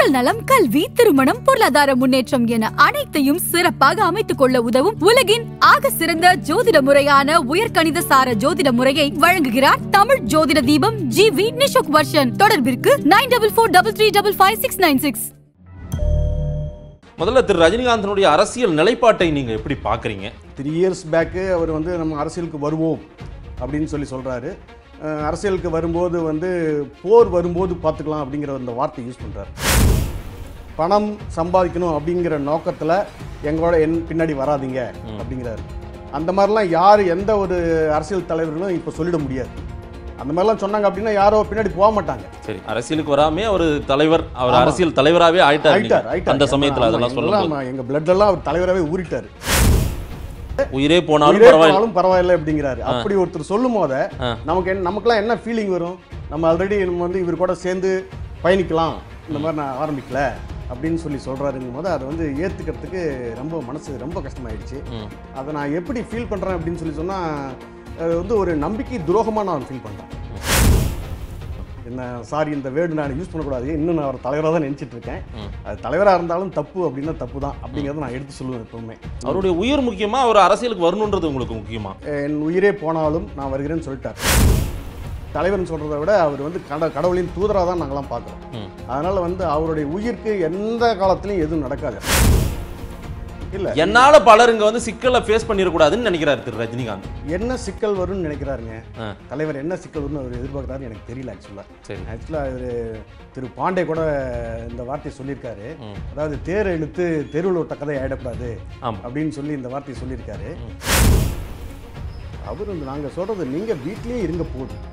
உடல் நலம் கல்வி திருமணம் பொருளாதார முன்னேற்றம் என அனைத்தையும் சிறப்பாக அமைத்துக் கொள்ள உதவும் உலகின் ஆக சிறந்த ஜோதிட முறையான உயர்கணித சார ஜோதிட முறையை வழங்குகிறார் தமிழ் ஜோதிட தீபம் ஜி வி நிஷோக் வர்ஷன் தொடர்பிற்கு nine double four double three double five six nine six முதல்ல திரு ரஜினிகாந்தனுடைய அரசியல் நிலைப்பாட்டை நீங்கள் எப்படி பார்க்குறீங்க த்ரீ இயர்ஸ் பேக்கு அவர் வந்து நம்ம அரசியலுக்கு வருவோம் அப்படின்னு சொல்லி சொல்கிறாரு அரசியலுக்கு வரும்போது வந்து போர் வரும்போது பார்த்துக்கலாம் அப்படிங்கிற அந்த வார்த்தை யூஸ் பண்ணுறாரு பணம் சம்பாதிக்கணும் அப்படிங்கிற நோக்கத்தில் எங்களோட என் பின்னாடி வராதிங்க அப்படிங்கிறாரு அந்த மாதிரிலாம் யார் எந்த ஒரு அரசியல் தலைவர்களும் இப்போ சொல்லிட முடியாது அந்த மாதிரிலாம் சொன்னாங்க அப்படின்னா யாரோ பின்னாடி போக மாட்டாங்க சரி அரசியலுக்கு வராமே ஒரு தலைவர் அவர் அரசியல் தலைவராகவே ஆயிட்டார் ஆயிட்டார் அந்த சமயத்தில் அதெல்லாம் சொல்லலாம் எங்கள் பிளட்லாம் அவர் தலைவராகவே ஊறிட்டார் உயிரே போனாலும் பரவாயில்ல பரவாயில்லை அப்படிங்கிறாரு அப்படி ஒருத்தர் சொல்லும் போத நமக்கு நமக்குலாம் என்ன ஃபீலிங் வரும் நம்ம ஆல்ரெடி நம்ம வந்து இவர் கூட சேர்ந்து பயணிக்கலாம் இந்த மாதிரி நான் ஆரம்பிக்கல அப்படின்னு சொல்லி சொல்கிறாருங்கும் போது அதை வந்து ஏற்றுக்கிறதுக்கு ரொம்ப மனசு ரொம்ப கஷ்டமாயிடுச்சு அதை நான் எப்படி ஃபீல் பண்ணுறேன் அப்படின்னு சொல்லி சொன்னால் வந்து ஒரு நம்பிக்கை துரோகமாக நான் ஃபீல் பண்ணுறேன் என்ன சாரி இந்த வேர்டு நான் யூஸ் பண்ணக்கூடாது இன்னும் நான் ஒரு தலைவராக தான் நினச்சிட்டு இருக்கேன் அது தலைவராக இருந்தாலும் தப்பு அப்படின்னா தப்பு தான் அப்படிங்கிறத நான் எடுத்து சொல்லுவேன் எப்பவுமே அவருடைய உயிர் முக்கியமாக அவர் அரசியலுக்கு வரணுன்றது உங்களுக்கு முக்கியமாக என் உயிரே போனாலும் நான் வருகிறேன்னு சொல்லிட்டார் தலைவர்னு சொல்கிறத விட அவர் வந்து கட கடவுளின் தூதராக தான் நாங்களாம் பார்க்குறோம் அதனால் வந்து அவருடைய உயிருக்கு எந்த காலத்திலையும் எதுவும் நடக்காது என்னால பலர் இங்க வந்து சிக்கலை ஃபேஸ் பண்ணிடக்கூடாதுன்னு நினைக்கிறார் திரு ரஜினிகாந்த் என்ன சிக்கல் வரும்னு நினைக்கிறாருங்க தலைவர் என்ன சிக்கல் வரும்னு அவர் எதிர்பார்க்குறாரு எனக்கு தெரியல ஆக்சுவலா சரி ஆக்சுவலா இவர் திரு பாண்டே கூட இந்த வார்த்தையை சொல்லியிருக்காரு அதாவது தேர் இழுத்து தெருவில் ஒட்ட கதை ஆயிடக்கூடாது அப்படின்னு சொல்லி இந்த வார்த்தையை சொல்லியிருக்காரு அவர் வந்து நாங்கள் சொல்கிறது நீங்கள் வீட்லேயே இருங்க போதும்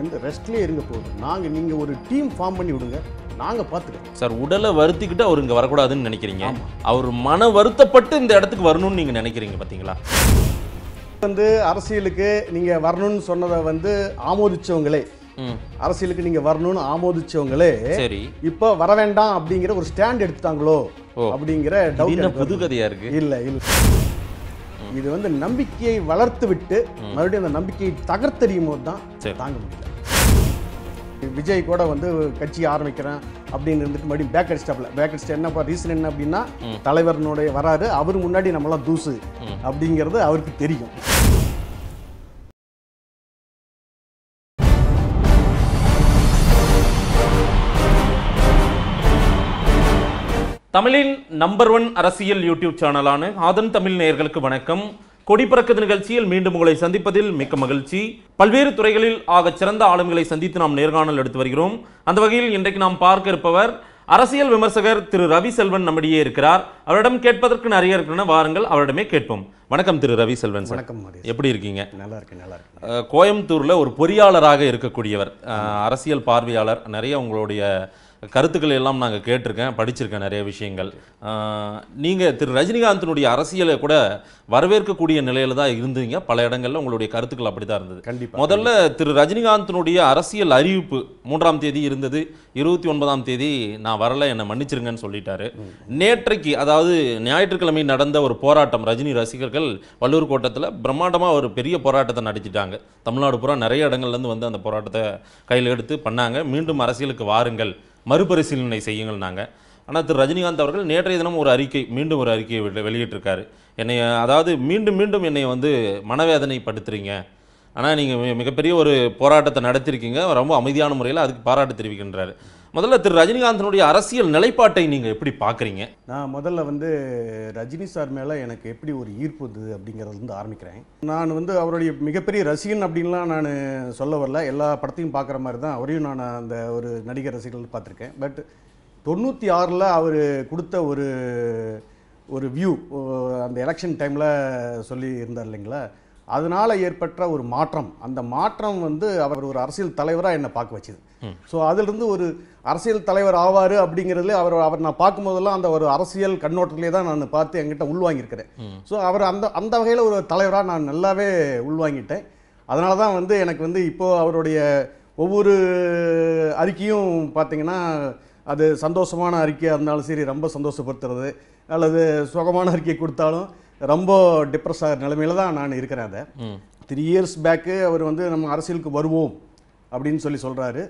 எந்த ரெஸ்ட்லேயே இருங்க போதும் நாங்கள் நீங்கள் ஒரு டீம் ஃபார்ம் பண்ணி விடுங்க நாங்கள் பார்த்துக்கிறோம் சார் உடலை வருத்திக்கிட்டு அவர் இங்கே வரக்கூடாதுன்னு நினைக்கிறீங்க அவர் மன வருத்தப்பட்டு இந்த இடத்துக்கு வரணும்னு நீங்கள் நினைக்கிறீங்க பாத்தீங்களா வந்து அரசியலுக்கு நீங்கள் வரணும்னு சொன்னதை வந்து ஆமோதிச்சவங்களே அரசியலுக்கு நீங்க வரணும்னு ஆமோதிச்சவங்களே சரி இப்போ வர வேண்டாம் அப்படிங்கிற ஒரு ஸ்டாண்ட் எடுத்துட்டாங்களோ அப்படிங்கிற டவுட் புது கதையா இருக்கு இல்ல இல்ல இது வந்து நம்பிக்கையை வளர்த்து விட்டு மறுபடியும் அந்த நம்பிக்கையை தகர்த்தறியும் போது தான் தாங்க முடியல விஜய் கூட வந்து கட்சி ஆரம்பிக்கிறேன் அப்படின்னு இருந்துட்டு மறுபடியும் பேக் ஸ்டாப்ல பேக் ஸ்டாப் என்ன ரீசன் என்ன அப்படின்னா தலைவரனுடைய வராரு அவர் முன்னாடி நம்மளாம் தூசு அப்படிங்கிறது அவருக்கு தெரியும் கொடிப்பறக்குது நிகழ்ச்சியில் மீண்டும் உங்களை சந்திப்பதில் மிக்க மகிழ்ச்சி பல்வேறு துறைகளில் ஆக சிறந்த ஆளுமைகளை சந்தித்து நாம் நேர்காணல் எடுத்து வருகிறோம் அந்த வகையில் இன்றைக்கு நாம் பார்க்க இருப்பவர் அரசியல் விமர்சகர் திரு ரவி செல்வன் நம்மிடையே இருக்கிறார் அவரிடம் கேட்பதற்கு நிறைய இருக்கிற வாருங்கள் அவரிடமே கேட்போம் வணக்கம் திரு ரவி செல்வன் சார் வணக்கம் எப்படி இருக்கீங்க நல்லா இருக்கு நல்லா இருக்கு கோயம்புத்தூர்ல ஒரு பொறியாளராக இருக்கக்கூடியவர் அரசியல் பார்வையாளர் நிறைய உங்களுடைய கருத்துக்கள் எல்லாம் நாங்கள் கேட்டிருக்கேன் படிச்சிருக்கேன் நிறைய விஷயங்கள் நீங்கள் திரு ரஜினிகாந்தினுடைய அரசியலை கூட வரவேற்கக்கூடிய நிலையில் தான் இருந்தீங்க பல இடங்களில் உங்களுடைய கருத்துக்கள் அப்படி தான் இருந்தது கண்டிப்பாக முதல்ல திரு ரஜினிகாந்தினுடைய அரசியல் அறிவிப்பு மூன்றாம் தேதி இருந்தது இருபத்தி ஒன்பதாம் தேதி நான் வரலை என்னை மன்னிச்சிருங்கன்னு சொல்லிட்டாரு நேற்றைக்கு அதாவது ஞாயிற்றுக்கிழமை நடந்த ஒரு போராட்டம் ரஜினி ரசிகர்கள் வள்ளூர் கோட்டத்தில் பிரம்மாண்டமாக ஒரு பெரிய போராட்டத்தை நடிச்சிட்டாங்க தமிழ்நாடு பூரா நிறைய இடங்கள்லேருந்து வந்து அந்த போராட்டத்தை கையில் எடுத்து பண்ணாங்க மீண்டும் அரசியலுக்கு வாருங்கள் மறுபரிசீலனை செய்யுங்கள் நாங்கள் ஆனால் திரு ரஜினிகாந்த் அவர்கள் நேற்றைய தினம் ஒரு அறிக்கை மீண்டும் ஒரு அறிக்கையை வெளியிட்டிருக்காரு என்னை அதாவது மீண்டும் மீண்டும் என்னை வந்து மனவேதனைப்படுத்துறீங்க ஆனால் நீங்கள் மிகப்பெரிய ஒரு போராட்டத்தை நடத்தியிருக்கீங்க ரொம்ப அமைதியான முறையில் அதுக்கு பாராட்டு தெரிவிக்கின்றார் முதல்ல திரு ரஜினிகாந்தனுடைய அரசியல் நிலைப்பாட்டை நீங்கள் எப்படி பார்க்குறீங்க நான் முதல்ல வந்து ரஜினி சார் மேலே எனக்கு எப்படி ஒரு ஈர்ப்பு இருந்தது அப்படிங்கிறதுலேருந்து ஆரம்பிக்கிறேன் நான் வந்து அவருடைய மிகப்பெரிய ரசிகன் அப்படின்லாம் நான் சொல்ல வரல எல்லா படத்தையும் பார்க்குற மாதிரி தான் அவரையும் நான் அந்த ஒரு நடிகர் ரசிகர்கள் பார்த்துருக்கேன் பட் தொண்ணூற்றி ஆறில் அவர் கொடுத்த ஒரு ஒரு வியூ அந்த எலெக்ஷன் டைமில் சொல்லி இருந்தார் இல்லைங்களா அதனால் ஏற்பட்ட ஒரு மாற்றம் அந்த மாற்றம் வந்து அவர் ஒரு அரசியல் தலைவராக என்னை பார்க்க வச்சுது ஸோ அதிலிருந்து ஒரு அரசியல் தலைவர் ஆவார் அப்படிங்கிறதுல அவர் அவர் நான் பார்க்கும் போதெல்லாம் அந்த ஒரு அரசியல் கண்ணோட்டத்திலே தான் நான் பார்த்து என்கிட்ட உள்வாங்கியிருக்கிறேன் ஸோ அவர் அந்த அந்த வகையில் ஒரு தலைவராக நான் நல்லாவே உள்வாங்கிட்டேன் அதனால தான் வந்து எனக்கு வந்து இப்போது அவருடைய ஒவ்வொரு அறிக்கையும் பார்த்தீங்கன்னா அது சந்தோஷமான அறிக்கையாக இருந்தாலும் சரி ரொம்ப சந்தோஷப்படுத்துறது அல்லது சுகமான அறிக்கை கொடுத்தாலும் ரொம்ப டிப்ரெஸ் ஆகிற நிலைமையில தான் நான் இருக்கிறேன் அதை த்ரீ இயர்ஸ் பேக்கு அவர் வந்து நம்ம அரசியலுக்கு வருவோம் அப்படின்னு சொல்லி சொல்கிறாரு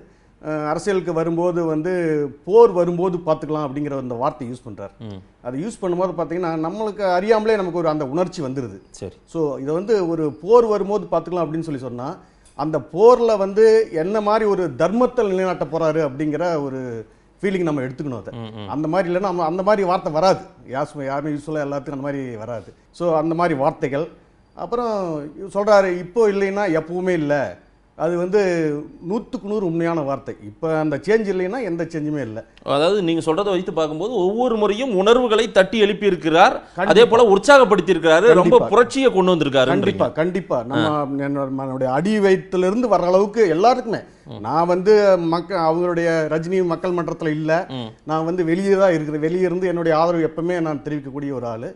அரசியலுக்கு வரும்போது வந்து போர் வரும்போது பார்த்துக்கலாம் அப்படிங்கிற அந்த வார்த்தை யூஸ் பண்ணுறாரு அதை யூஸ் பண்ணும்போது பார்த்தீங்கன்னா நம்மளுக்கு அறியாமலே நமக்கு ஒரு அந்த உணர்ச்சி வந்துடுது சரி ஸோ இதை வந்து ஒரு போர் வரும்போது பார்த்துக்கலாம் அப்படின்னு சொல்லி சொன்னால் அந்த போரில் வந்து என்ன மாதிரி ஒரு தர்மத்தில் நிலைநாட்ட போகிறாரு அப்படிங்கிற ஒரு ஃபீலிங் நம்ம எடுத்துக்கணும் அதை அந்த மாதிரி இல்லைன்னா அந்த மாதிரி வார்த்தை வராது யாஸ் யாருமே யூஸ்ஃபுல்லாக எல்லாத்துக்கும் அந்த மாதிரி வராது ஸோ அந்த மாதிரி வார்த்தைகள் அப்புறம் சொல்கிறாரு இப்போ இல்லைன்னா எப்பவுமே இல்லை அது வந்து நூற்றுக்கு நூறு உண்மையான வார்த்தை இப்போ அந்த சேஞ்ச் இல்லைன்னா எந்த சேஞ்சுமே இல்லை அதாவது நீங்கள் சொல்கிறத வைத்து பார்க்கும்போது ஒவ்வொரு முறையும் உணர்வுகளை தட்டி எழுப்பி இருக்கிறார் அதே போல் உற்சாகப்படுத்தி இருக்கிறாரு ரொம்ப புரட்சியை கொண்டு வந்திருக்காரு கண்டிப்பாக கண்டிப்பாக நம்ம என்னுடைய அடி வயிற்றுலேருந்து வர அளவுக்கு எல்லாருக்குமே நான் வந்து மக்கள் அவங்களுடைய ரஜினி மக்கள் மன்றத்தில் இல்லை நான் வந்து வெளியே தான் இருக்கிறேன் வெளியே இருந்து என்னுடைய ஆதரவு எப்பவுமே நான் தெரிவிக்கக்கூடிய ஒரு ஆள்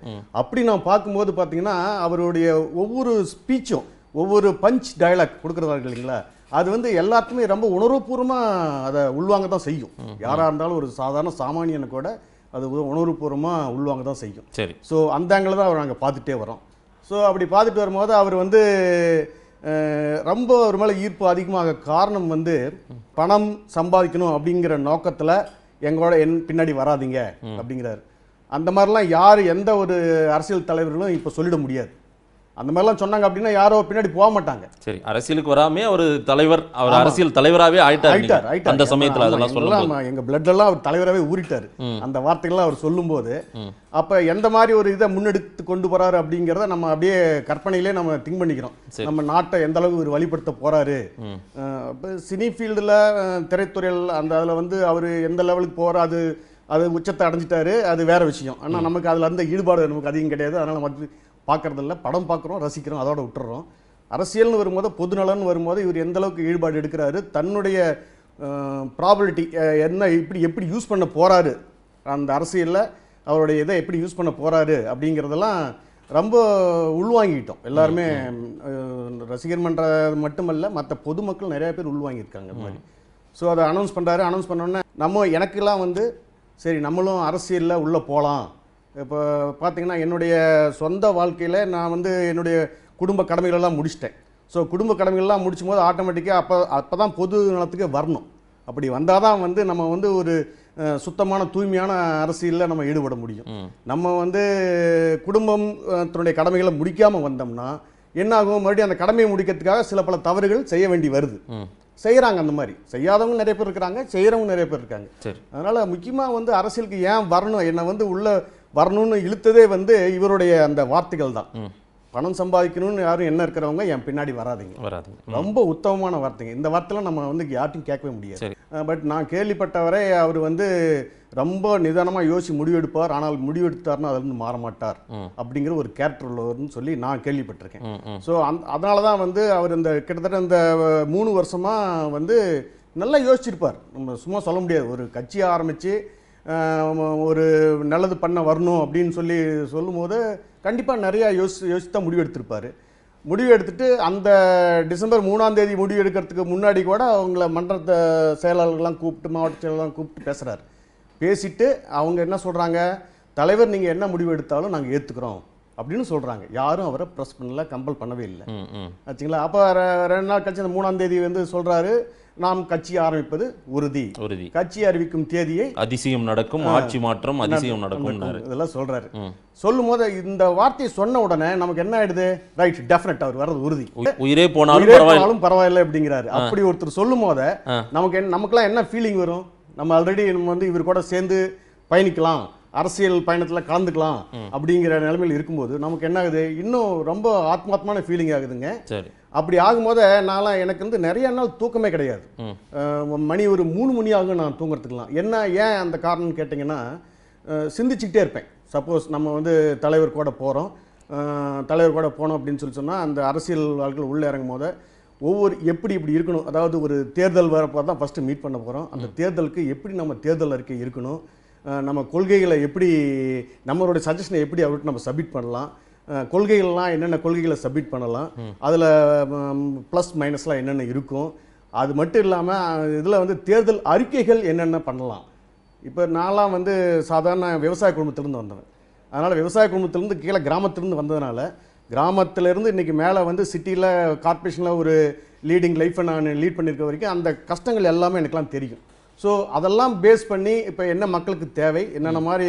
அப்படி நான் பார்க்கும்போது பார்த்தீங்கன்னா அவருடைய ஒவ்வொரு ஸ்பீச்சும் ஒவ்வொரு பஞ்ச் டைலாக் கொடுக்குறதா இல்லைங்களா அது வந்து எல்லாத்துக்குமே ரொம்ப உணர்வுபூர்வமாக அதை உள்வாங்க தான் செய்யும் யாராக இருந்தாலும் ஒரு சாதாரண சாமானியனை கூட அது உணர்வுபூர்வமாக உள்வாங்க தான் செய்யும் சரி ஸோ அந்த ஆங்கில தான் அவர் நாங்கள் பார்த்துட்டே வரோம் ஸோ அப்படி பார்த்துட்டு வரும்போது அவர் வந்து ரொம்ப ஒரு மேலே ஈர்ப்பு அதிகமாக காரணம் வந்து பணம் சம்பாதிக்கணும் அப்படிங்கிற நோக்கத்தில் எங்களோட என் பின்னாடி வராதிங்க அப்படிங்கிறார் அந்த மாதிரிலாம் யார் எந்த ஒரு அரசியல் தலைவர்களும் இப்போ சொல்லிட முடியாது அந்த மாதிரிலாம் சொன்னாங்க அப்படின்னா யாரோ பின்னாடி போக மாட்டாங்க சரி அரசியலுக்கு வராமே அவர் தலைவர் அவர் அரசியல் தலைவராகவே ஆயிட்டார் அந்த சமயத்தில் அதெல்லாம் சொல்லலாம் எங்கள் பிளட்லாம் அவர் தலைவராகவே ஊறிட்டார் அந்த வார்த்தைகள்லாம் அவர் சொல்லும்போது அப்ப எந்த மாதிரி ஒரு இதை முன்னெடுத்து கொண்டு போறாரு அப்படிங்கிறத நம்ம அப்படியே கற்பனையிலே நம்ம திங்க் பண்ணிக்கிறோம் நம்ம நாட்டை எந்த அளவுக்கு இவர் வழிபடுத்த போறாரு சினி ஃபீல்டில் திரைத்துறையில் அந்த அதில் வந்து அவர் எந்த லெவலுக்கு போறாரு அது அது உச்சத்தை அடைஞ்சிட்டாரு அது வேற விஷயம் ஆனால் நமக்கு அதில் அந்த ஈடுபாடு நமக்கு அதிகம் கிடையாது அதனால மற்ற பார்க்குறதில்ல படம் பார்க்குறோம் ரசிக்கிறோம் அதோட விட்டுறோம் அரசியல்னு வரும்போது பொதுநலன் வரும்போது இவர் எந்த அளவுக்கு ஈடுபாடு எடுக்கிறாரு தன்னுடைய ப்ராபிலிட்டி என்ன இப்படி எப்படி யூஸ் பண்ண போகிறாரு அந்த அரசியலில் அவருடைய இதை எப்படி யூஸ் பண்ண போகிறாரு அப்படிங்கிறதெல்லாம் ரொம்ப உள்வாங்கிட்டோம் எல்லாருமே ரசிகர் மன்ற மட்டுமல்ல மற்ற பொதுமக்கள் நிறைய பேர் உள்வாங்கியிருக்காங்க இந்த மாதிரி ஸோ அதை அனௌன்ஸ் பண்ணுறாரு அனௌன்ஸ் பண்ணோன்னே நம்ம எனக்கெல்லாம் வந்து சரி நம்மளும் அரசியலில் உள்ளே போகலாம் இப்போ பார்த்திங்கன்னா என்னுடைய சொந்த வாழ்க்கையில் நான் வந்து என்னுடைய குடும்ப கடமைகளெல்லாம் முடிச்சிட்டேன் ஸோ குடும்ப கடமைகள்லாம் முடிச்சும் போது ஆட்டோமேட்டிக்காக அப்போ அப்போ தான் பொது நலத்துக்கு வரணும் அப்படி வந்தால் தான் வந்து நம்ம வந்து ஒரு சுத்தமான தூய்மையான அரசியலில் நம்ம ஈடுபட முடியும் நம்ம வந்து குடும்பம் தன்னுடைய கடமைகளை முடிக்காமல் வந்தோம்னா என்ன ஆகும் மறுபடியும் அந்த கடமையை முடிக்கிறதுக்காக சில பல தவறுகள் செய்ய வேண்டி வருது செய்கிறாங்க அந்த மாதிரி செய்யாதவங்க நிறைய பேர் இருக்கிறாங்க செய்கிறவங்க நிறைய பேர் இருக்காங்க அதனால் முக்கியமாக வந்து அரசியலுக்கு ஏன் வரணும் என்னை வந்து உள்ள வரணும்னு இழுத்ததே வந்து இவருடைய அந்த வார்த்தைகள் தான் பணம் சம்பாதிக்கணும்னு யாரும் என்ன இருக்கிறவங்க என் பின்னாடி வராதிங்க வராதிங்க ரொம்ப உத்தமமான வார்த்தைங்க இந்த வார்த்தைலாம் நம்ம வந்து யார்ட்டையும் கேட்கவே முடியாது பட் நான் கேள்விப்பட்டவரை அவர் வந்து ரொம்ப நிதானமாக யோசி முடிவெடுப்பார் ஆனால் முடிவெடுத்தார்னா அதிலிருந்து மாற மாட்டார் அப்படிங்கிற ஒரு கேரக்டர் உள்ளவர்னு சொல்லி நான் கேள்விப்பட்டிருக்கேன் ஸோ அந் அதனால தான் வந்து அவர் இந்த கிட்டத்தட்ட இந்த மூணு வருஷமாக வந்து நல்லா யோசிச்சிருப்பார் நம்ம சும்மா சொல்ல முடியாது ஒரு கட்சியை ஆரம்பித்து ஒரு நல்லது பண்ண வரணும் அப்படின்னு சொல்லி சொல்லும்போது கண்டிப்பாக நிறையா யோசி யோசித்து தான் முடிவு எடுத்திருப்பார் முடிவு எடுத்துட்டு அந்த டிசம்பர் மூணாம் தேதி முடிவு எடுக்கிறதுக்கு முன்னாடி கூட அவங்கள மன்றத்தை செயலாளர்கள்லாம் கூப்பிட்டு மாவட்ட செயலாளர்லாம் கூப்பிட்டு பேசுகிறார் பேசிட்டு அவங்க என்ன சொல்கிறாங்க தலைவர் நீங்கள் என்ன முடிவு எடுத்தாலும் நாங்கள் ஏற்றுக்கிறோம் அப்படின்னு சொல்கிறாங்க யாரும் அவரை ப்ரெஸ் பண்ணல கம்பல் பண்ணவே இல்லை ஆச்சுங்களா அப்போ ரெண்டு நாள் கழிச்சு அந்த மூணாம் தேதி வந்து சொல்கிறாரு நாம் கட்சி ஆரம்பிப்பது உறுதி உறுதி கட்சி அறிவிக்கும் தேதியை அதிசயம் நடக்கும் ஆட்சி மாற்றம் அதிசயம் நடக்கும் இதெல்லாம் சொல்றாரு சொல்லும் போது இந்த வார்த்தையை சொன்ன உடனே நமக்கு என்ன ஆயிடுது ரைட் டெஃபினட் அவர் வர்றது உறுதி உயிரே போனாலும் பரவாயில்ல அப்படிங்கிறாரு அப்படி ஒருத்தர் சொல்லும் போத நமக்கு நமக்கு என்ன ஃபீலிங் வரும் நம்ம ஆல்ரெடி நம்ம வந்து இவர் கூட சேர்ந்து பயணிக்கலாம் அரசியல் பயணத்தில் கலந்துக்கலாம் அப்படிங்கிற நிலைமையில் இருக்கும்போது நமக்கு என்ன ஆகுது இன்னும் ரொம்ப ஆத்மாத்மான ஃபீலிங் ஆகுதுங்க சரி அப்படி ஆகும்போது நான்லாம் எனக்கு வந்து நிறைய நாள் தூக்கமே கிடையாது மணி ஒரு மூணு மணி ஆகும் நான் தூங்குறதுக்கலாம் என்ன ஏன் அந்த காரணம்னு கேட்டிங்கன்னா சிந்திச்சுக்கிட்டே இருப்பேன் சப்போஸ் நம்ம வந்து தலைவர் கூட போகிறோம் தலைவர் கூட போனோம் அப்படின்னு சொல்லி சொன்னால் அந்த அரசியல் வாழ்க்கையில் உள்ளே இறங்கும் போது ஒவ்வொரு எப்படி இப்படி இருக்கணும் அதாவது ஒரு தேர்தல் வரப்போ தான் ஃபஸ்ட்டு மீட் பண்ண போகிறோம் அந்த தேர்தலுக்கு எப்படி நம்ம தேர்தல் அறிக்கை இருக்கணும் நம்ம கொள்கைகளை எப்படி நம்மளோட சஜஷனை எப்படி அவர்கிட்ட நம்ம சப்மிட் பண்ணலாம் கொள்கைகள்லாம் என்னென்ன கொள்கைகளை சப்மிட் பண்ணலாம் அதில் ப்ளஸ் மைனஸ்லாம் என்னென்ன இருக்கும் அது மட்டும் இல்லாமல் இதில் வந்து தேர்தல் அறிக்கைகள் என்னென்ன பண்ணலாம் இப்போ நான்லாம் வந்து சாதாரண விவசாய குடும்பத்திலேருந்து வந்தேன் அதனால் விவசாய குடும்பத்திலேருந்து கீழே கிராமத்திலேருந்து வந்ததுனால கிராமத்திலேருந்து இன்றைக்கி மேலே வந்து சிட்டியில் கார்ப்பரேஷனில் ஒரு லீடிங் லைஃப்பை நான் லீட் பண்ணியிருக்க வரைக்கும் அந்த கஷ்டங்கள் எல்லாமே எனக்குலாம் தெரியும் ஸோ அதெல்லாம் பேஸ் பண்ணி இப்போ என்ன மக்களுக்கு தேவை என்னென்ன மாதிரி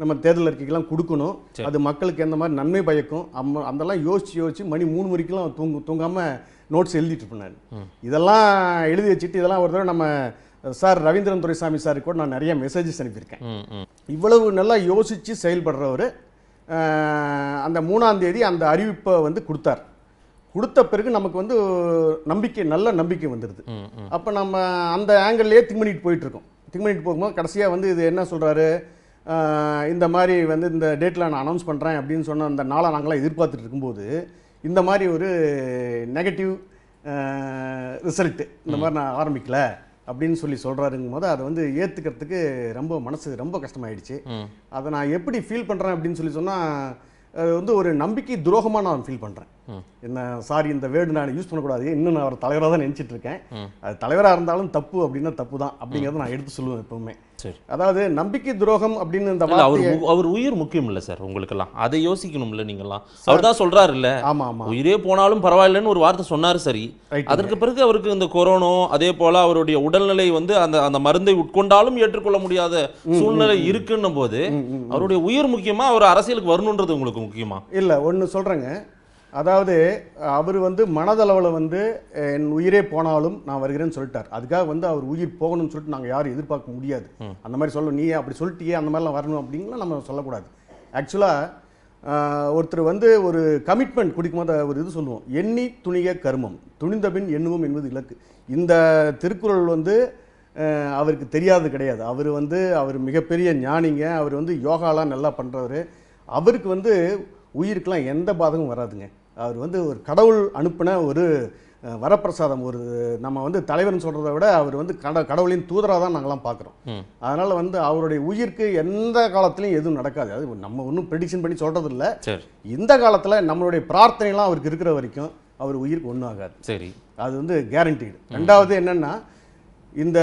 நம்ம தேர்தல் அறிக்கைக்கெல்லாம் கொடுக்கணும் அது மக்களுக்கு எந்த மாதிரி நன்மை பயக்கும் அம்ம அதெல்லாம் யோசிச்சு யோசிச்சு மணி மூணு மணிக்கெல்லாம் தூங்கு தூங்காமல் நோட்ஸ் எழுதிட்டு இருப்பேன் இதெல்லாம் எழுதி வச்சுட்டு இதெல்லாம் ஒரு தடவை நம்ம சார் ரவீந்திரன் துரைசாமி சாருக்கு கூட நான் நிறைய மெசேஜஸ் அனுப்பியிருக்கேன் இவ்வளவு நல்லா யோசித்து செயல்படுறவர் அந்த மூணாம் தேதி அந்த அறிவிப்பை வந்து கொடுத்தார் கொடுத்த பிறகு நமக்கு வந்து நம்பிக்கை நல்ல நம்பிக்கை வந்துடுது அப்போ நம்ம அந்த ஆங்கிள்லேயே திங்க் பண்ணிட்டு போயிட்டுருக்கோம் திங்க் போகும்போது கடைசியாக வந்து இது என்ன சொல்கிறாரு இந்த மாதிரி வந்து இந்த டேட்டில் நான் அனௌன்ஸ் பண்ணுறேன் அப்படின்னு சொன்ன அந்த நாளை நாங்களாம் எதிர்பார்த்துட்டு இருக்கும்போது இந்த மாதிரி ஒரு நெகட்டிவ் ரிசல்ட்டு இந்த மாதிரி நான் ஆரம்பிக்கல அப்படின்னு சொல்லி சொல்கிறாருங்கும் போது அதை வந்து ஏற்றுக்கிறதுக்கு ரொம்ப மனசு ரொம்ப கஷ்டமாயிடுச்சு அதை நான் எப்படி ஃபீல் பண்ணுறேன் அப்படின்னு சொல்லி சொன்னால் வந்து ஒரு நம்பிக்கை துரோகமாக நான் ஃபீல் பண்ணுறேன் என்ன சாரி இந்த வேர்டு நான் யூஸ் பண்ணக்கூடாது இன்னும் நான் ஒரு தலைவராக தான் நினச்சிட்டு இருக்கேன் அது தலைவராக இருந்தாலும் தப்பு அப்படின்னா தப்பு தான் அப்படிங்கிறத நான் எடுத்து சொல்லுவேன் எப்பவுமே சரி அதாவது நம்பிக்கை துரோகம் அப்படின்னு இந்த அவர் அவர் உயிர் முக்கியம் இல்லை சார் உங்களுக்கெல்லாம் அதை யோசிக்கணும்ல நீங்கள்லாம் அவர் தான் சொல்றாரு இல்ல ஆமா ஆமா உயிரே போனாலும் பரவாயில்லன்னு ஒரு வார்த்தை சொன்னார் சரி அதற்கு பிறகு அவருக்கு இந்த கொரோனோ அதே போல அவருடைய உடல்நிலை வந்து அந்த அந்த மருந்தை உட்கொண்டாலும் ஏற்றுக்கொள்ள முடியாத சூழ்நிலை இருக்குன்னும் போது அவருடைய உயிர் முக்கியமா அவர் அரசியலுக்கு வரணுன்றது உங்களுக்கு முக்கியமா இல்ல ஒண்ணு சொல்றேங்க அதாவது அவர் வந்து மனதளவில் வந்து என் உயிரே போனாலும் நான் வருகிறேன்னு சொல்லிட்டார் அதுக்காக வந்து அவர் உயிர் போகணும்னு சொல்லிட்டு நாங்கள் யாரும் எதிர்பார்க்க முடியாது அந்த மாதிரி சொல்ல நீ அப்படி சொல்லிட்டியே அந்த மாதிரிலாம் வரணும் அப்படிங்கலாம் நம்ம சொல்லக்கூடாது ஆக்சுவலாக ஒருத்தர் வந்து ஒரு கமிட்மெண்ட் போது ஒரு இது சொல்லுவோம் எண்ணி துணிக கர்மம் பின் எண்ணுவோம் என்பது இலக்கு இந்த திருக்குறள் வந்து அவருக்கு தெரியாது கிடையாது அவர் வந்து அவர் மிகப்பெரிய ஞானிங்க அவர் வந்து யோகாலாம் நல்லா பண்ணுறவர் அவருக்கு வந்து உயிருக்கெலாம் எந்த பாதகமும் வராதுங்க அவர் வந்து ஒரு கடவுள் அனுப்பின ஒரு வரப்பிரசாதம் ஒரு நம்ம வந்து தலைவர்னு சொல்கிறத விட அவர் வந்து கட கடவுளின் தூதராக தான் நாங்களாம் பார்க்குறோம் அதனால் வந்து அவருடைய உயிருக்கு எந்த காலத்துலையும் எதுவும் நடக்காது அது நம்ம ஒன்றும் ப்ரெடிக்ஷன் பண்ணி சொல்கிறது இல்லை இந்த காலத்தில் நம்மளுடைய பிரார்த்தனைலாம் அவருக்கு இருக்கிற வரைக்கும் அவர் உயிருக்கு ஒன்றும் ஆகாது சரி அது வந்து கேரண்டீடு ரெண்டாவது என்னென்னா இந்த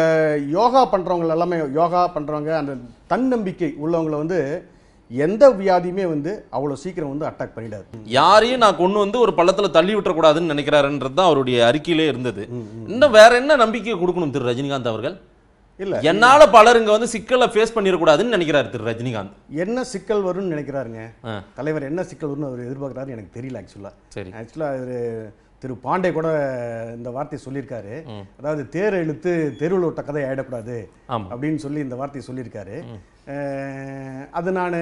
யோகா பண்ணுறவங்க எல்லாமே யோகா பண்ணுறவங்க அந்த தன்னம்பிக்கை உள்ளவங்களை வந்து எந்த வியாதியுமே வந்து அவ்வளோ சீக்கிரம் வந்து அட்டாக் பண்ணிடாது யாரையும் நான் கொண்டு வந்து ஒரு பள்ளத்தில் தள்ளி விட்டுறக்கூடாதுன்னு நினைக்கிறாருன்றது தான் அவருடைய அறிக்கையிலே இருந்தது இன்னும் வேற என்ன நம்பிக்கை கொடுக்கணும் திரு ரஜினிகாந்த் அவர்கள் இல்லை என்னால் பலர் இங்கே வந்து சிக்கலை ஃபேஸ் பண்ணிடக்கூடாதுன்னு நினைக்கிறாரு திரு ரஜினிகாந்த் என்ன சிக்கல் வரும்னு நினைக்கிறாருங்க தலைவர் என்ன சிக்கல் வரும்னு அவர் எதிர்பார்க்குறாரு எனக்கு தெரியல ஆக்சுவலாக சரி ஆக்சுவலாக அவர் திரு பாண்டே கூட இந்த வார்த்தையை சொல்லியிருக்காரு அதாவது தேர் எழுத்து தெருவில் ஒட்ட கதை ஆகிடக்கூடாது அப்படின்னு சொல்லி இந்த வார்த்தையை சொல்லியிருக்காரு அது நான்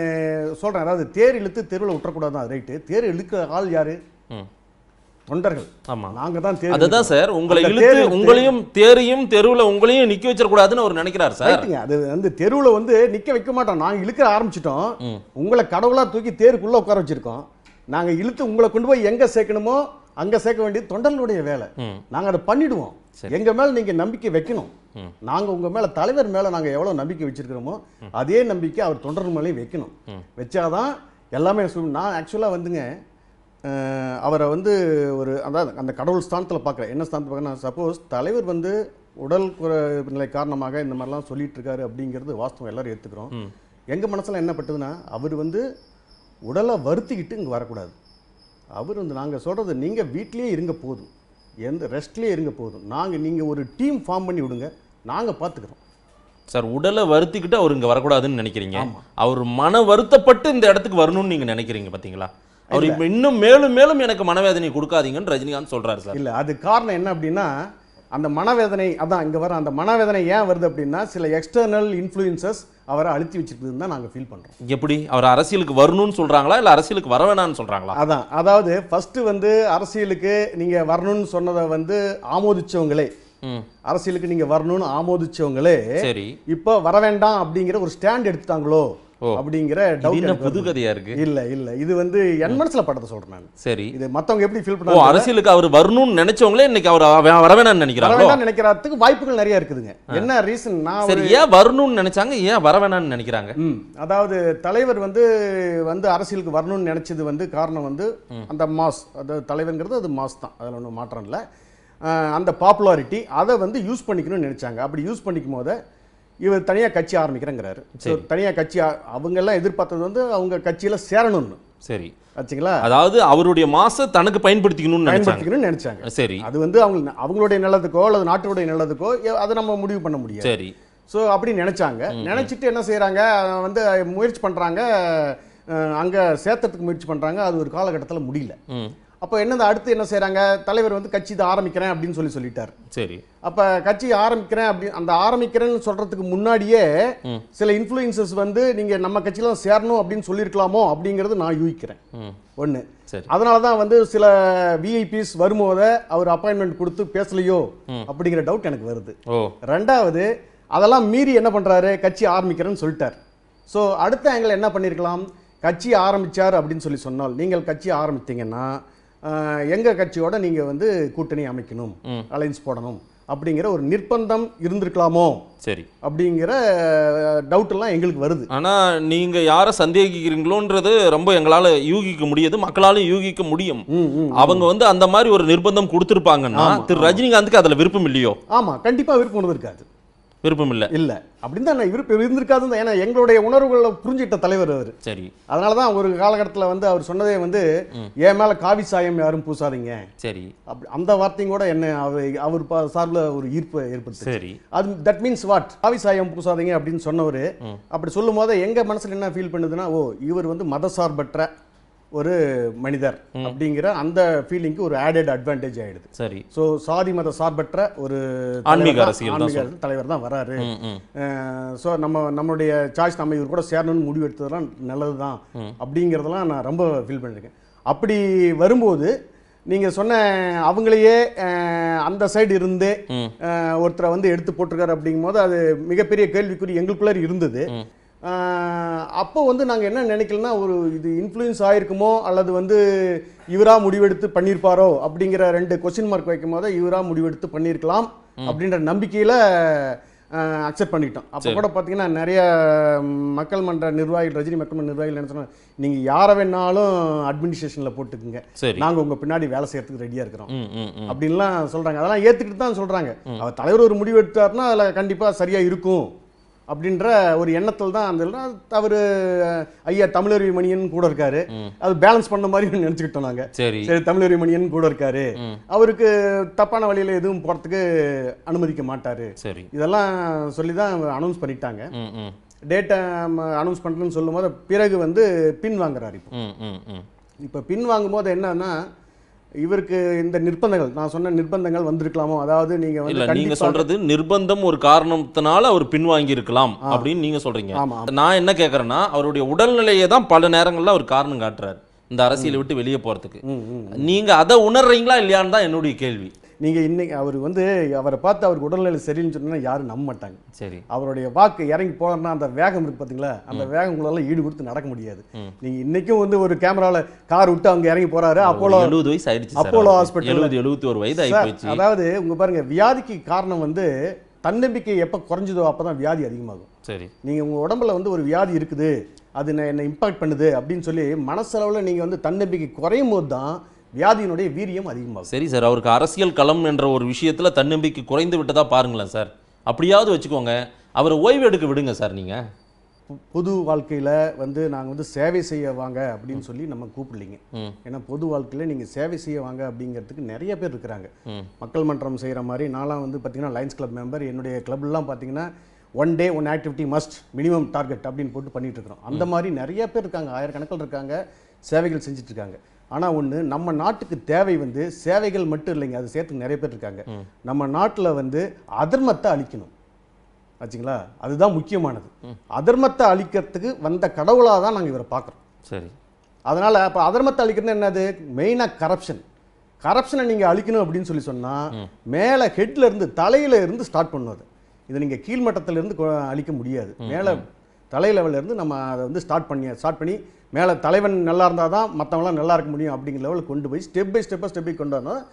சொல்கிறேன் அதாவது தேர் இழுத்து தெருவில் விட்டுறக்கூடாது தான் ரைட்டு தேர் இழுக்க ஆள் யாரு தொண்டர்கள் ஆமா நாங்க தான் தேர் அதுதான் சார் உங்களை இழுத்து உங்களையும் தேரையும் தெருவுல உங்களையும் நிக்க வச்சிடக்கூடாதுன்னு அவர் நினைக்கிறார் சார் அது வந்து தெருவுல வந்து நிக்க வைக்க மாட்டோம் நாங்க இழுக்க ஆரம்பிச்சிட்டோம் உங்களை கடவுளா தூக்கி தேருக்குள்ள உட்கார வச்சிருக்கோம் நாங்க இழுத்து உங்களை கொண்டு போய் எங்க சேர்க்கணுமோ அங்கே சேர்க்க வேண்டியது தொண்டர்களுடைய வேலை நாங்கள் அதை பண்ணிடுவோம் எங்கள் மேலே நீங்கள் நம்பிக்கை வைக்கணும் நாங்கள் உங்கள் மேலே தலைவர் மேலே நாங்கள் எவ்வளோ நம்பிக்கை வச்சிருக்கிறோமோ அதே நம்பிக்கை அவர் தொண்டர் மேலேயும் வைக்கணும் வச்சாதான் எல்லாமே நான் ஆக்சுவலாக வந்துங்க அவரை வந்து ஒரு அதாவது அந்த கடவுள் ஸ்தானத்தில் பார்க்குறேன் என்ன ஸ்தானத்தில் பார்க்குறேன் சப்போஸ் தலைவர் வந்து உடல் நிலை காரணமாக இந்த மாதிரிலாம் சொல்லிட்டு இருக்காரு அப்படிங்கிறது வாஸ்தவம் எல்லாரும் ஏற்றுக்கிறோம் எங்கள் மனசில் என்ன பட்டதுன்னா அவர் வந்து உடலை வருத்திக்கிட்டு இங்கே வரக்கூடாது அவர் வந்து நாங்கள் சொல்கிறது நீங்கள் வீட்லேயே இருங்க போதும் எந்த ரெஸ்ட்லேயே இருங்க போதும் நாங்கள் நீங்கள் ஒரு டீம் ஃபார்ம் பண்ணி விடுங்க நாங்கள் பார்த்துக்குறோம் சார் உடலை வருத்திக்கிட்டு அவர் இங்கே வரக்கூடாதுன்னு நினைக்கிறீங்க அவர் மன வருத்தப்பட்டு இந்த இடத்துக்கு வரணும்னு நீங்கள் நினைக்கிறீங்க பார்த்தீங்களா அவர் இப்போ இன்னும் மேலும் மேலும் எனக்கு மனவேதனை கொடுக்காதீங்கன்னு ரஜினிகாந்த் சொல்கிறாரு சார் இல்லை அது காரணம் என்ன அப்படின்னா அந்த மனவேதனை அதான் இங்கே வர அந்த மனவேதனை ஏன் வருது அப்படின்னா சில எக்ஸ்டர்னல் இன்ஃப்ளூயன்சஸ் அவரை அழுத்தி வச்சிருக்குதுன்னு தான் நாங்கள் ஃபீல் பண்ணுறோம் எப்படி அவர் அரசியலுக்கு வரணும்னு சொல்கிறாங்களா இல்லை அரசியலுக்கு வர வேணாம்னு சொல்கிறாங்களா அதான் அதாவது ஃபஸ்ட்டு வந்து அரசியலுக்கு நீங்கள் வரணும்னு சொன்னதை வந்து ஆமோதிச்சவங்களே அரசியலுக்கு நீங்கள் வரணும்னு ஆமோதிச்சவங்களே சரி இப்போ வர வேண்டாம் அப்படிங்கிற ஒரு ஸ்டாண்ட் எடுத்துட்டாங்களோ அப்படிங்கிற டவுட் புது கதையா இருக்கு இல்ல இல்ல இது வந்து என் மனசுல படத்தை சொல்றேன் நான் சரி இது மத்தவங்க எப்படி ஃபீல் பண்ணுவாங்க அரசியலுக்கு அவர் வரணும்னு நினைச்சவங்களே இன்னைக்கு அவர் வரவேணாம்னு நினைக்கிறாங்க நினைக்கிறதுக்கு வாய்ப்புகள் நிறைய இருக்குதுங்க என்ன ரீசன் நான் சரி ஏன் வரணும்னு நினைச்சாங்க ஏன் வரவேணாம்னு நினைக்கிறாங்க அதாவது தலைவர் வந்து வந்து அரசியலுக்கு வரணும்னு நினைச்சது வந்து காரணம் வந்து அந்த மாஸ் அது தலைவர்ங்கிறது அது மாஸ் தான் அதில் ஒன்றும் மாற்றம் இல்லை அந்த பாப்புலாரிட்டி அதை வந்து யூஸ் பண்ணிக்கணும்னு நினைச்சாங்க அப்படி யூஸ் பண்ணிக்கும் போது இவர் தனியாக கட்சி ஆரம்பிக்கிறேங்கிறாரு தனியாக கட்சி அவங்கெல்லாம் எதிர்பார்த்தது வந்து அவங்க கட்சியில் சேரணும்னு சரி ஆச்சுங்களா அதாவது அவருடைய மாச தனக்கு பயன்படுத்திக்கணும்னு பயன்படுத்திக்கணும்னு நினைச்சாங்க சரி அது வந்து அவங்க அவங்களுடைய நல்லதுக்கோ அல்லது நாட்டுடைய நல்லதுக்கோ அதை நம்ம முடிவு பண்ண முடியாது சரி ஸோ அப்படி நினைச்சாங்க நினைச்சிட்டு என்ன செய்யறாங்க வந்து முயற்சி பண்றாங்க அங்க சேர்த்துறதுக்கு முயற்சி பண்றாங்க அது ஒரு காலகட்டத்தில் முடியல அப்போ என்னது அடுத்து என்ன செய்கிறாங்க தலைவர் வந்து கட்சி இதை ஆரம்பிக்கிறேன் அப்படின்னு சொல்லி சொல்லிட்டார் சரி அப்போ கட்சி ஆரம்பிக்கிறேன் அப்படி அந்த ஆரம்பிக்கிறேன்னு சொல்கிறதுக்கு முன்னாடியே சில இன்ஃப்ளூயன்சஸ் வந்து நீங்கள் நம்ம கட்சியெலாம் சேரணும் அப்படின்னு சொல்லியிருக்கலாமோ அப்படிங்கிறது நான் யூகிக்கிறேன் ஒன்று அதனால தான் வந்து சில விஐபிஸ் வரும்போதை அவர் அப்பாயின்மெண்ட் கொடுத்து பேசலையோ அப்படிங்கிற டவுட் எனக்கு வருது ரெண்டாவது அதெல்லாம் மீறி என்ன பண்ணுறாரு கட்சி ஆரம்பிக்கிறேன்னு சொல்லிட்டார் ஸோ அடுத்த ஆங்கிள் என்ன பண்ணியிருக்கலாம் கட்சி ஆரம்பித்தார் அப்படின்னு சொல்லி சொன்னால் நீங்கள் கட்சி ஆரம்பித்தீங்கன்னா எங்கள் கட்சியோட நீங்கள் வந்து கூட்டணி அமைக்கணும் அலைன்ஸ் போடணும் அப்படிங்கிற ஒரு நிர்பந்தம் இருந்திருக்கலாமோ சரி அப்படிங்கிற டவுட்டெல்லாம் எங்களுக்கு வருது ஆனால் நீங்கள் யாரை சந்தேகிக்கிறீங்களோன்றது ரொம்ப எங்களால் யூகிக்க முடியாது மக்களாலும் யூகிக்க முடியும் அவங்க வந்து அந்த மாதிரி ஒரு நிர்பந்தம் கொடுத்துருப்பாங்கன்னா திரு ரஜினிகாந்துக்கு அதில் விருப்பம் இல்லையோ ஆமாம் கண்டிப்பாக விருப்பம் இருக்காது விருப்பம் இல்லை இல்லை அப்படின்னு தான் விருப்பம் இருந்திருக்காது ஏன்னா எங்களுடைய உணர்வுகளை புரிஞ்சிட்ட தலைவர் அவர் சரி அதனால தான் ஒரு காலகட்டத்தில் வந்து அவர் சொன்னதே வந்து என் மேலே காவி சாயம் யாரும் பூசாதீங்க சரி அந்த வார்த்தையும் கூட என்ன அவர் சார்பில் ஒரு ஈர்ப்பு ஏற்படுத்து சரி அது தட் மீன்ஸ் வாட் காவி சாயம் பூசாதீங்க அப்படின்னு சொன்னவர் அப்படி சொல்லும் போது எங்க மனசுல என்ன ஃபீல் பண்ணுதுன்னா ஓ இவர் வந்து மத சார்பற்ற ஒரு மனிதர் அப்படிங்கிற அந்த ஃபீலிங்க்கு ஒரு ஆடட் அட்வான்டேஜ் ஆயிடுது சரி ஸோ சாதி மத சார்பற்ற ஒரு ஆன்மீக அரசியல் தலைவர் தான் வராரு ஸோ நம்ம நம்மளுடைய சாய்ஸ் நம்ம இவர் கூட சேரணும்னு முடிவு எடுத்ததெல்லாம் நல்லது தான் அப்படிங்கிறதெல்லாம் நான் ரொம்ப ஃபீல் பண்ணியிருக்கேன் அப்படி வரும்போது நீங்கள் சொன்ன அவங்களையே அந்த சைடு இருந்தே ஒருத்தரை வந்து எடுத்து போட்டிருக்காரு அப்படிங்கும் போது அது மிகப்பெரிய கேள்விக்குறி எங்களுக்குள்ளே இருந்தது அப்போ வந்து நாங்கள் என்ன நினைக்கலன்னா ஒரு இது இன்ஃப்ளூயன்ஸ் ஆகிருக்குமோ அல்லது வந்து இவராக முடிவெடுத்து பண்ணியிருப்பாரோ அப்படிங்கிற ரெண்டு கொஸ்டின் மார்க் வைக்கும் போது இவராக முடிவெடுத்து பண்ணியிருக்கலாம் அப்படின்ற நம்பிக்கையில் அக்செப்ட் பண்ணிட்டோம் அப்போ கூட பார்த்தீங்கன்னா நிறைய மக்கள் மன்ற நிர்வாகிகள் ரஜினி மக்கள் மன்ற நிர்வாகிகள் என்ன சொன்னாங்க நீங்கள் யாரை வேணாலும் அட்மினிஸ்ட்ரேஷனில் போட்டுக்குங்க நாங்கள் உங்கள் பின்னாடி வேலை செய்யறதுக்கு ரெடியாக இருக்கிறோம் அப்படின்லாம் சொல்கிறாங்க அதெல்லாம் ஏற்றுக்கிட்டு தான் சொல்கிறாங்க அவர் தலைவர் ஒரு முடிவு எடுத்தாருன்னா அதில் கண்டிப்பாக சரியாக இருக்கும் அப்படின்ற ஒரு எண்ணத்தில் தான் அந்த அவர் ஐயா தமிழறிவி மணியன் கூட இருக்காரு அது பேலன்ஸ் பண்ண மாதிரி நினைச்சுக்கிட்டோம் நாங்கள் சரி சரி தமிழறிவி மணியன் கூட இருக்காரு அவருக்கு தப்பான வழியில் எதுவும் போகிறதுக்கு அனுமதிக்க மாட்டாரு சரி இதெல்லாம் சொல்லி தான் அனௌன்ஸ் பண்ணிட்டாங்க டேட்டா அனௌன்ஸ் பண்ணுறேன்னு சொல்லும் போது பிறகு வந்து பின் வாங்குறாரு இப்போ இப்போ பின் வாங்கும்போது என்னன்னா இவருக்கு இந்த நிர்பந்தங்கள் நான் சொன்ன நிர்பந்தங்கள் வந்திருக்கலாமோ அதாவது நீங்க வந்து நீங்க சொல்றது நிர்பந்தம் ஒரு காரணத்தினால அவர் பின்வாங்கி இருக்கலாம் அப்படின்னு நீங்க சொல்றீங்க நான் என்ன கேக்குறேன்னா அவருடைய உடல்நிலையை தான் பல நேரங்கள்ல அவர் காரணம் காட்டுறாரு இந்த அரசியலை விட்டு வெளியே போறதுக்கு நீங்க அதை உணர்றீங்களா இல்லையான்னு தான் என்னுடைய கேள்வி நீங்கள் இன்னைக்கு அவர் வந்து அவரை பார்த்து அவருக்கு உடல்நிலை சரின்னு சொன்னால் யாரும் நம்ப மாட்டாங்க சரி அவருடைய வாக்கு இறங்கி போனோம்னா அந்த வேகம் இருக்கு பார்த்தீங்களா அந்த வேகம் உங்களால் ஈடு கொடுத்து நடக்க முடியாது நீங்கள் இன்றைக்கும் வந்து ஒரு கேமராவில் கார் விட்டு அவங்க இறங்கி போகிறாரு அப்போலோ எழுபது வயசு ஆயிடுச்சு அப்போலோ ஹாஸ்பிட்டல் எழுபது எழுபத்தி ஒரு வயது அதாவது உங்கள் பாருங்க வியாதிக்கு காரணம் வந்து தன்னம்பிக்கை எப்போ குறைஞ்சதோ அப்போ தான் வியாதி அதிகமாகும் சரி நீங்கள் உங்கள் உடம்புல வந்து ஒரு வியாதி இருக்குது அது என்ன இம்பாக்ட் பண்ணுது அப்படின்னு சொல்லி மனசளவில் நீங்கள் வந்து தன்னம்பிக்கை குறையும் போது தான் வியாதியினுடைய வீரியம் அதிகமாகும் சரி சார் அவருக்கு அரசியல் களம் என்ற ஒரு விஷயத்தில் தன்னம்பிக்கை குறைந்து விட்டதா பாருங்களேன் சார் அப்படியாவது வச்சுக்கோங்க அவரை ஓய்வு எடுக்க விடுங்க சார் நீங்கள் பொது வாழ்க்கையில் வந்து நாங்கள் வந்து சேவை செய்ய வாங்க அப்படின்னு சொல்லி நம்ம கூப்பிடலிங்க ஏன்னா பொது வாழ்க்கையில் நீங்கள் சேவை செய்ய வாங்க அப்படிங்கிறதுக்கு நிறைய பேர் இருக்கிறாங்க மக்கள் மன்றம் செய்கிற மாதிரி நான்லாம் வந்து பார்த்தீங்கன்னா லயன்ஸ் கிளப் மெம்பர் என்னுடைய கிளப்லாம் பார்த்தீங்கன்னா one day one activity must minimum target அப்படின்னு போட்டு பண்ணிகிட்டு இருக்கிறோம் அந்த மாதிரி நிறைய பேர் இருக்காங்க ஆயிரக்கணக்கில் இருக்காங்க சேவைகள் செஞ்சுட்டு இருக்காங்க ஆனால் ஒன்று நம்ம நாட்டுக்கு தேவை வந்து சேவைகள் மட்டும் இல்லைங்க அது சேர்த்துக்கு நிறைய பேர் இருக்காங்க நம்ம நாட்டில் வந்து அதர்மத்தை அழிக்கணும் ஆச்சுங்களா அதுதான் முக்கியமானது அதர்மத்தை அழிக்கிறதுக்கு வந்த கடவுளாக தான் நாங்கள் இவரை பார்க்குறோம் சரி அதனால் அப்போ அதர்மத்தை அழிக்கிறது என்னது மெயினாக கரப்ஷன் கரப்ஷனை நீங்கள் அழிக்கணும் அப்படின்னு சொல்லி சொன்னால் மேலே ஹெட்ல இருந்து தலையில இருந்து ஸ்டார்ட் பண்ணுவது இதை நீங்கள் கீழ்மட்டத்திலிருந்து அழிக்க முடியாது மேலே தலை இருந்து நம்ம அதை வந்து ஸ்டார்ட் பண்ணி ஸ்டார்ட் பண்ணி மேலே தலைவன் நல்லா இருந்தால் தான் மற்றவங்களாம் நல்லா இருக்க முடியும் அப்படிங்கிற லெவலில் கொண்டு போய் ஸ்டெப் பை ஸ்டெப்பாக ஸ்டெப் கொண்டு வந்தால்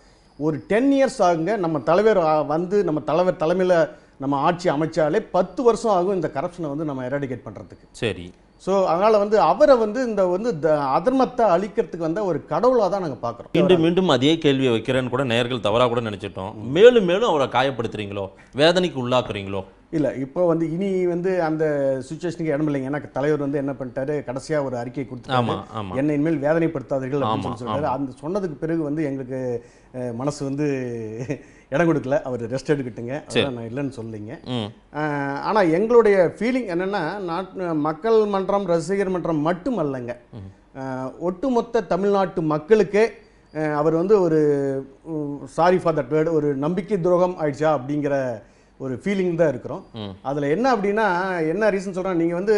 ஒரு டென் இயர்ஸ் ஆகுங்க நம்ம தலைவர் வந்து நம்ம தலைவர் தலைமையில் நம்ம ஆட்சி அமைச்சாலே பத்து வருஷம் ஆகும் இந்த கரப்ஷனை வந்து நம்ம எராடிகேட் பண்ணுறதுக்கு சரி ஸோ அதனால் வந்து அவரை வந்து இந்த வந்து அதர்மத்தை அழிக்கிறதுக்கு வந்த ஒரு கடவுளாக தான் நாங்கள் பார்க்குறோம் மீண்டும் மீண்டும் அதே கேள்வியை வைக்கிறேன்னு கூட நேர்கள் தவறாக கூட நினச்சிட்டோம் மேலும் மேலும் அவரை காயப்படுத்துறீங்களோ வேதனைக்கு உள்ளாக்குறீங்களோ இல்லை இப்போ வந்து இனி வந்து அந்த சுச்சுவேஷனுக்கு இடம் இல்லைங்க ஏன்னா தலைவர் வந்து என்ன பண்ணிட்டாரு கடைசியாக ஒரு அறிக்கை கொடுத்தாரு என்னை இனிமேல் வேதனைப்படுத்தாதீர்கள் அப்படின்னு சொல்லிட்டாரு அந்த சொன்னதுக்கு பிறகு வந்து எங்களுக்கு மனசு வந்து இடம் கொடுக்கல அவர் ரெஸ்ட் எடுக்கட்டுங்க அதெல்லாம் நான் இல்லைன்னு சொல்லிங்க ஆனால் எங்களுடைய ஃபீலிங் என்னென்னா நாட் மக்கள் மன்றம் ரசிகர் மன்றம் மட்டும் அல்லங்க ஒட்டுமொத்த தமிழ்நாட்டு மக்களுக்கே அவர் வந்து ஒரு சாரி ஃபார் தட் வேர்டு ஒரு நம்பிக்கை துரோகம் ஆயிடுச்சா அப்படிங்கிற ஒரு ஃபீலிங் தான் இருக்கிறோம் அதில் என்ன அப்படின்னா என்ன ரீசன் சொல்கிறேன் நீங்கள் வந்து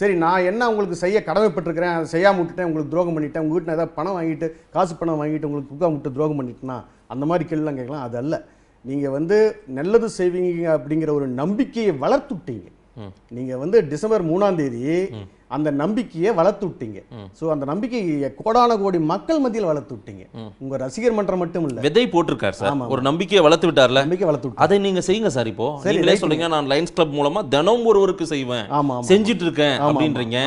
சரி நான் என்ன உங்களுக்கு செய்ய கடமைப்பட்டிருக்கிறேன் செய்யாம விட்டுட்டேன் உங்களுக்கு துரோகம் பண்ணிட்டேன் உங்கள் வீட்டில் ஏதாவது பணம் வாங்கிட்டு காசு பணம் வாங்கிட்டு உங்களுக்கு குக்கா விட்டு துரோகம் பண்ணிட்டேன்னா அந்த மாதிரி கேள்விலாம் கேட்கலாம் அது அல்ல நீங்கள் வந்து நல்லது செய்வீங்க அப்படிங்கிற ஒரு நம்பிக்கையை வளர்த்துட்டீங்க நீங்கள் வந்து டிசம்பர் மூணாம் தேதி அந்த நம்பிக்கையை வளர்த்து விட்டீங்க ஸோ அந்த நம்பிக்கையை கோடான கோடி மக்கள் மத்தியில் வளர்த்து விட்டீங்க உங்க ரசிகர் மன்றம் மட்டும் இல்லை விதை போட்டிருக்காரு சார் ஒரு நம்பிக்கையை வளர்த்து விட்டார்ல நம்பிக்கை வளர்த்து அதை நீங்க செய்யுங்க சார் இப்போ நீங்களே சொல்றீங்க நான் லைன்ஸ் கிளப் மூலமா தினம் ஒருவருக்கு செய்வேன் ஆமா செஞ்சுட்டு இருக்கேன் அப்படின்றீங்க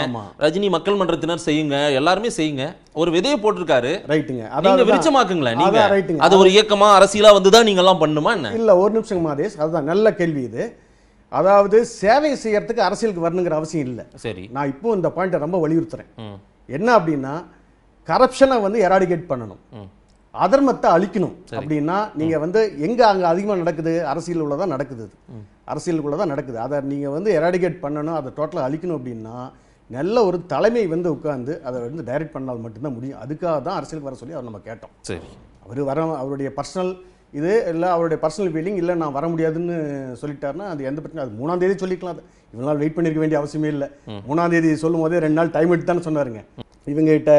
ரஜினி மக்கள் மன்றத்தினர் செய்யுங்க எல்லாருமே செய்யுங்க ஒரு விதையை போட்டிருக்காரு ரைட்டுங்க நீங்க விருச்சமாக்குங்களா நீங்க அது ஒரு இயக்கமா அரசியலா வந்துதான் நீங்க எல்லாம் பண்ணுமா என்ன இல்ல ஒரு நிமிஷம் மாதேஷ் அதுதான் நல்ல கேள்வி இது அதாவது சேவை செய்யறதுக்கு அரசியலுக்கு வரணுங்கிற அவசியம் இல்லை சரி நான் இப்போ இந்த பாயிண்ட்டை ரொம்ப வலியுறுத்துறேன் என்ன அப்படின்னா கரப்ஷனை வந்து எராடிகேட் பண்ணணும் அதர்மத்தை அழிக்கணும் அப்படின்னா நீங்கள் வந்து எங்கே அங்கே அதிகமாக நடக்குது அரசியல் உள்ளதான் நடக்குது அரசியலுக்குள்ளே தான் நடக்குது அதை நீங்கள் வந்து எராடிகேட் பண்ணணும் அதை டோட்டலாக அழிக்கணும் அப்படின்னா நல்ல ஒரு தலைமை வந்து உட்காந்து அதை வந்து டைரக்ட் பண்ணால் மட்டும்தான் முடியும் அதுக்காக தான் அரசியலுக்கு வர சொல்லி அவர் நம்ம கேட்டோம் சரி அவர் வர அவருடைய பர்சனல் இது இல்லை அவருடைய பர்சனல் ஃபீலிங் இல்லை நான் வர முடியாதுன்னு சொல்லிட்டாருன்னா அது எந்த பிரச்சனை அது மூணாம் தேதி சொல்லிக்கலாம் இவ்வளோ நாள் வெயிட் பண்ணிருக்க வேண்டிய அவசியமே இல்லை மூணாம் தேதி சொல்லும் போதே ரெண்டு நாள் டைம் எடுத்து தானே சொன்னாருங்க இவங்ககிட்ட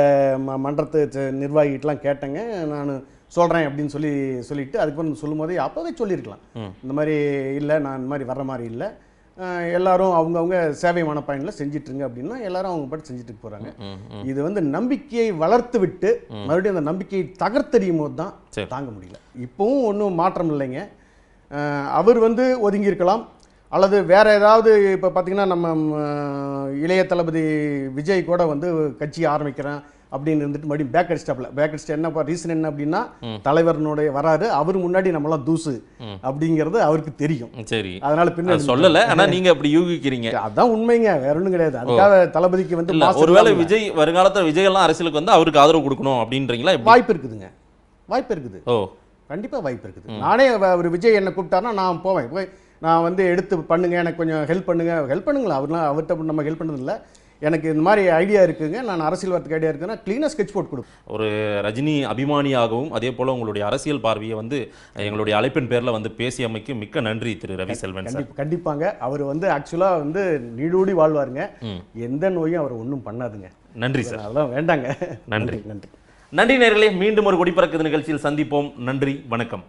ம மன்றத்து நிர்வாகிகிட்டலாம் கேட்டேங்க நான் சொல்கிறேன் அப்படின்னு சொல்லி சொல்லிட்டு அதுக்கப்புறம் சொல்லும் போதே அப்போவே சொல்லியிருக்கலாம் இந்த மாதிரி இல்லை நான் இந்த மாதிரி வர்ற மாதிரி இல்லை எல்லாரும் அவங்கவுங்க சேவை மனப்பாயனில் செஞ்சிட்ருங்க அப்படின்னா எல்லாரும் அவங்க பாட்டு செஞ்சுட்டு போகிறாங்க இது வந்து நம்பிக்கையை வளர்த்து விட்டு மறுபடியும் அந்த நம்பிக்கையை தகர்த்தெறியும் போது தான் தாங்க முடியல இப்போவும் ஒன்றும் மாற்றம் இல்லைங்க அவர் வந்து ஒதுங்கியிருக்கலாம் அல்லது வேற ஏதாவது இப்போ பார்த்தீங்கன்னா நம்ம இளைய தளபதி விஜய் கூட வந்து கட்சி ஆரம்பிக்கிறேன் அப்படின்னு இருந்துட்டு மறுபடியும் பேக் அடிச்சிட்டாப்ல பேக் அடிச்சிட்டு என்ன ரீசன் என்ன அப்படின்னா தலைவர்னுடைய வராரு அவர் முன்னாடி நம்மளாம் தூசு அப்படிங்கிறது அவருக்கு தெரியும் சரி அதனால பின்ன சொல்லல ஆனா நீங்க அப்படி யூகிக்கிறீங்க அதான் உண்மைங்க வேற ஒன்றும் கிடையாது அதுக்காக தளபதிக்கு வந்து ஒருவேளை விஜய் வருங்காலத்தில் விஜய் எல்லாம் அரசியலுக்கு வந்து அவருக்கு ஆதரவு கொடுக்கணும் அப்படின்றீங்களா வாய்ப்பு இருக்குதுங்க வாய்ப்பு இருக்குது ஓ கண்டிப்பா வாய்ப்பு இருக்குது நானே அவர் விஜய் என்னை கூப்பிட்டாருன்னா நான் போவேன் போய் நான் வந்து எடுத்து பண்ணுங்க எனக்கு கொஞ்சம் ஹெல்ப் பண்ணுங்க ஹெல்ப் பண்ணுங்களா அவர்லாம் அவர்கிட்ட நம்ம ஹெல்ப் பண்ணதில்லை எனக்கு இந்த மாதிரி ஐடியா இருக்குங்க நான் அரசியல் வரத்துக்கு ஐடியா இருக்குன்னா க்ளீனாக ஸ்கெட்ச் போட்டு கொடுப்பேன் ஒரு ரஜினி அபிமானியாகவும் அதே போல் உங்களுடைய அரசியல் பார்வையை வந்து எங்களுடைய அழைப்பின் பேரில் வந்து பேசி அமைக்க மிக்க நன்றி திரு ரவி செல்வன் கண்டிப்பாங்க அவர் வந்து ஆக்சுவலாக வந்து நீடூடி வாழ்வாருங்க எந்த நோயும் அவர் ஒன்றும் பண்ணாதுங்க நன்றி சார் அதெல்லாம் வேண்டாங்க நன்றி நன்றி நன்றி நேர்களே மீண்டும் ஒரு பறக்குது நிகழ்ச்சியில் சந்திப்போம் நன்றி வணக்கம்